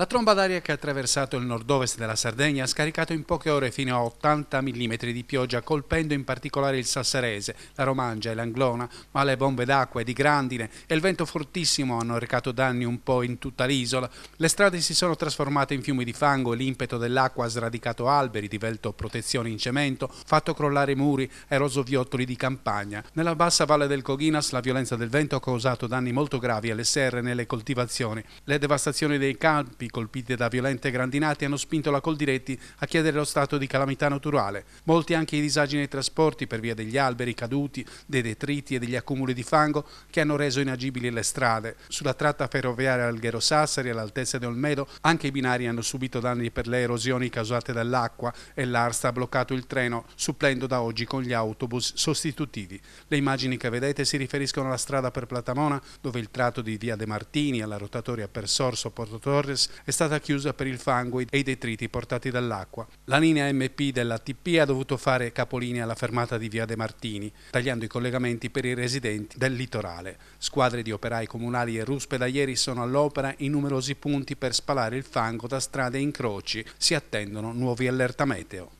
La tromba d'aria che ha attraversato il nord-ovest della Sardegna ha scaricato in poche ore fino a 80 mm di pioggia, colpendo in particolare il Sassarese, la Romangia e l'Anglona, ma le bombe d'acqua e di grandine e il vento fortissimo hanno recato danni un po' in tutta l'isola. Le strade si sono trasformate in fiumi di fango, l'impeto dell'acqua ha sradicato alberi, divelto protezioni in cemento, fatto crollare muri, eroso viottoli di campagna. Nella bassa valle del Coghinas la violenza del vento ha causato danni molto gravi alle serre e nelle coltivazioni. Le devastazioni dei campi colpite da violente grandinate hanno spinto la Coldiretti a chiedere lo stato di calamità naturale. Molti anche i disagi nei trasporti per via degli alberi caduti, dei detriti e degli accumuli di fango che hanno reso inagibili le strade. Sulla tratta ferroviaria Alghero Sassari all'altezza di Olmedo anche i binari hanno subito danni per le erosioni causate dall'acqua e l'Arsta ha bloccato il treno, supplendo da oggi con gli autobus sostitutivi. Le immagini che vedete si riferiscono alla strada per Platamona, dove il tratto di via De Martini alla rotatoria per Sorso Porto Torres è stata chiusa per il fango e i detriti portati dall'acqua. La linea MP della TP ha dovuto fare capolinea alla fermata di Via De Martini, tagliando i collegamenti per i residenti del litorale. Squadre di operai comunali e ruspe da ieri sono all'opera in numerosi punti per spalare il fango da strade e incroci. Si attendono nuovi allerta meteo.